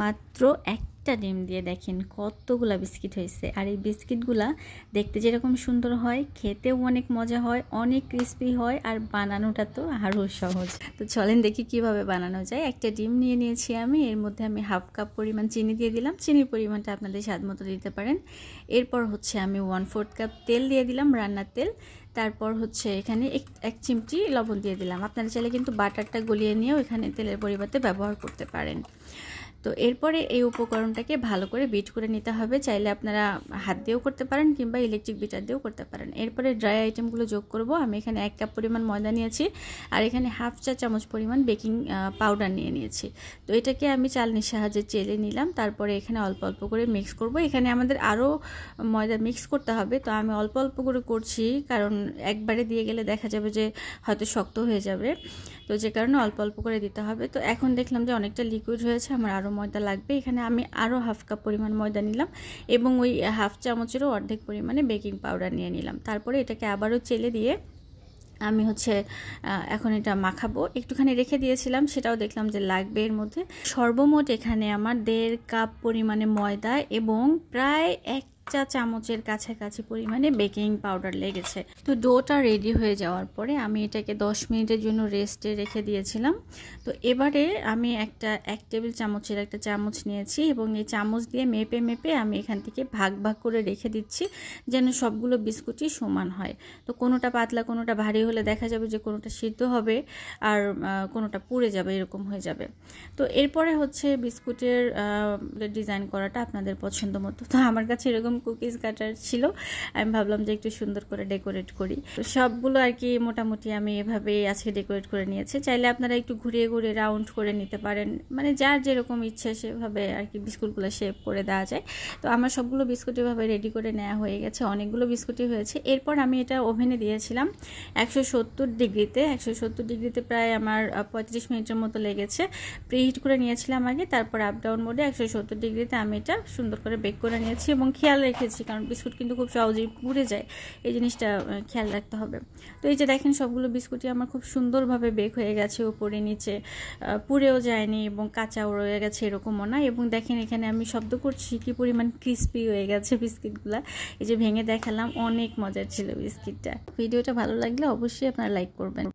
মাত্র একটা ডিম দিয়ে দেখেন কতগুলা বিস্কিট হয়েছে আর এই বিস্কিটগুলা দেখতে যেরকম সুন্দর হয় খেতেও অনেক মজা হয় অনেক ক্রিস্পি হয় আর বানানোটা তো আরও সহজ তো চলেন দেখি কিভাবে বানানো যায় একটা ডিম নিয়ে নিয়েছি আমি এর মধ্যে আমি হাফ কাপ পরিমাণ চিনি দিয়ে দিলাম চিনির পরিমাণটা আপনাদের স্বাদ মতো দিতে পারেন এরপর হচ্ছে আমি ওয়ান ফোর্থ কাপ তেল দিয়ে দিলাম রান্নার তেল তারপর হচ্ছে এখানে এক চিমটি লবণ দিয়ে দিলাম আপনারা চাইলে কিন্তু বাটারটা গলিয়ে নিয়েও এখানে তেলের পরিবর্তে ব্যবহার করতে পারেন তো এরপরে এই উপকরণটাকে ভালো করে বিট করে নিতে হবে চাইলে আপনারা হাত দিয়েও করতে পারেন কিংবা ইলেকট্রিক বিটার দিয়েও করতে পারেন এরপরে ড্রাই আইটেমগুলো যোগ করব আমি এখানে এক কাপ পরিমাণ ময়দা নিয়েছি আর এখানে হাফ চা চামচ পরিমাণ বেকিং পাউডার নিয়ে নিয়েছি তো এটাকে আমি চালনির সাহায্যে চেলে নিলাম তারপরে এখানে অল্প অল্প করে মিক্স করব এখানে আমাদের আরও ময়দা মিক্স করতে হবে তো আমি অল্প অল্প করে করছি কারণ একবারে দিয়ে গেলে দেখা যাবে যে হয়তো শক্ত হয়ে যাবে তো যে কারণে অল্প অল্প করে দিতে হবে তো এখন দেখলাম যে অনেকটা লিকুইড হয়েছে আমার আরও ময়দা লাগবে এখানে আমি আরও হাফ কাপ পরিমাণ ময়দা নিলাম এবং ওই হাফ চামচেরও অর্ধেক পরিমাণে বেকিং পাউডার নিয়ে নিলাম তারপরে এটাকে আবারও চেলে দিয়ে আমি হচ্ছে এখন এটা মাখাবো একটুখানি রেখে দিয়েছিলাম সেটাও দেখলাম যে লাগবে এর মধ্যে সর্বমোট এখানে আমার দেড় কাপ পরিমাণে ময়দা এবং প্রায় এক চা চামচের কাছাকাছি পরিমাণে বেকিং পাউডার লেগেছে তো ডোটা রেডি হয়ে যাওয়ার পরে আমি এটাকে 10 মিনিটের জন্য রেস্টে রেখে দিয়েছিলাম তো এবারে আমি একটা এক টেবিল চামচের একটা চামচ নিয়েছি এবং এই চামচ দিয়ে মেপে মেপে আমি এখান থেকে ভাগ ভাগ করে রেখে দিচ্ছি যেন সবগুলো বিস্কুটই সমান হয় তো কোনোটা পাতলা কোনোটা ভারী হলে দেখা যাবে যে কোনোটা সিদ্ধ হবে আর কোনোটা পুড়ে যাবে এরকম হয়ে যাবে তো এরপরে হচ্ছে বিস্কুটের ডিজাইন করাটা আপনাদের পছন্দ মতো তো আমার কাছে এরকম কুকিজ কাটার ছিল আমি ভাবলাম যে একটু সুন্দর করে ডেকোরেট করি সবগুলো আর কি মোটামুটি আমি এভাবেই আজকে ডেকোরেট করে নিয়েছি চাইলে আপনারা একটু ঘুরিয়ে ঘুরিয়ে রাউন্ড করে নিতে পারেন মানে যার যেরকম ইচ্ছে সেভাবে আর কি বিস্কুটগুলো শেপ করে দেওয়া যায় তো আমার সবগুলো বিস্কুট এভাবে রেডি করে নেওয়া হয়ে গেছে অনেকগুলো বিস্কুটই হয়েছে এরপর আমি এটা ওভেনে দিয়েছিলাম একশো ডিগ্রিতে একশো ডিগ্রিতে প্রায় আমার পঁয়ত্রিশ মিনিটের মতো লেগেছে প্রিহিট করে নিয়েছিলাম আগে তারপর আপ ডাউন মোডে একশো ডিগ্রিতে আমি এটা সুন্দর করে বেক করে নিয়েছি এবং খেয়াল রেখেছি কারণ বিস্কুট কিন্তু খুব সহজেই পুড়ে যায় এই জিনিসটা খেয়াল রাখতে হবে তো এই যে দেখেন সবগুলো বিস্কুটই আমার খুব সুন্দরভাবে বেক হয়ে গেছে উপরে নিচে পুড়েও যায়নি এবং কাঁচাও রয়ে গেছে এরকমও না এবং দেখেন এখানে আমি শব্দ করছি কি পরিমাণ ক্রিস্পি হয়ে গেছে বিস্কিটগুলো এই যে ভেঙে দেখালাম অনেক মজার ছিল বিস্কিটটা ভিডিওটা ভালো লাগলে অবশ্যই আপনারা লাইক করবেন